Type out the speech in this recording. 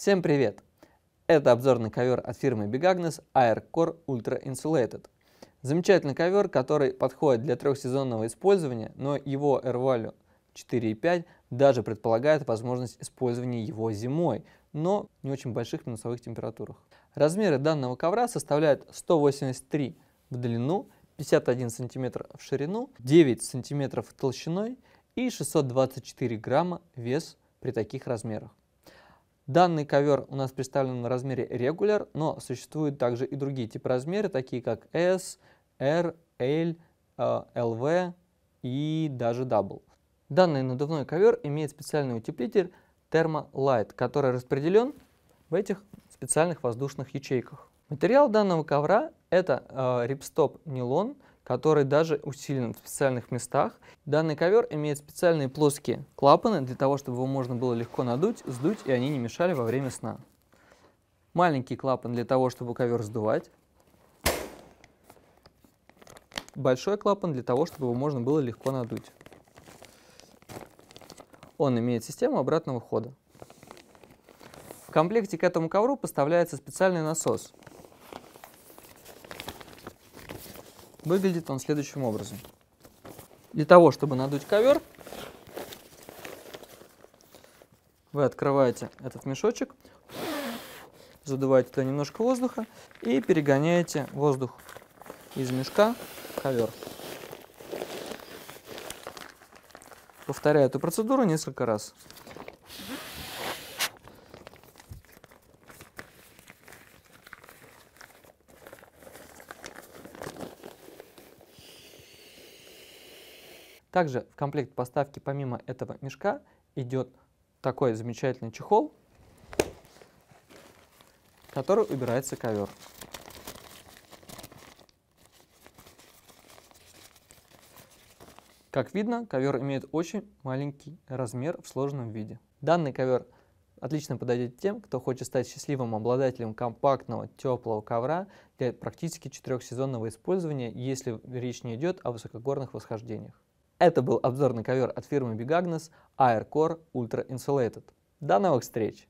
Всем привет! Это обзорный ковер от фирмы Big Agnes Air Core Ultra Insulated. Замечательный ковер, который подходит для трехсезонного использования, но его Air Value 4.5 даже предполагает возможность использования его зимой, но не очень больших минусовых температурах. Размеры данного ковра составляют 183 в длину, 51 см в ширину, 9 см толщиной и 624 грамма вес при таких размерах. Данный ковер у нас представлен на размере Regular, но существуют также и другие типы размера, такие как S, R, L, э, LV и даже Double. Данный надувной ковер имеет специальный утеплитель Thermolite, который распределен в этих специальных воздушных ячейках. Материал данного ковра это э, рипстоп нейлон – который даже усилен в специальных местах. Данный ковер имеет специальные плоские клапаны для того, чтобы его можно было легко надуть, сдуть, и они не мешали во время сна. Маленький клапан для того, чтобы ковер сдувать. Большой клапан для того, чтобы его можно было легко надуть. Он имеет систему обратного хода. В комплекте к этому ковру поставляется специальный насос, Выглядит он следующим образом. Для того, чтобы надуть ковер, вы открываете этот мешочек, задуваете туда немножко воздуха и перегоняете воздух из мешка в ковер. Повторяю эту процедуру несколько раз. Также в комплект поставки помимо этого мешка идет такой замечательный чехол, в который убирается ковер. Как видно, ковер имеет очень маленький размер в сложенном виде. Данный ковер отлично подойдет тем, кто хочет стать счастливым обладателем компактного теплого ковра для практически четырехсезонного использования, если речь не идет о высокогорных восхождениях. Это был обзор на ковер от фирмы Big Agnes Air Ultra Insulated. До новых встреч!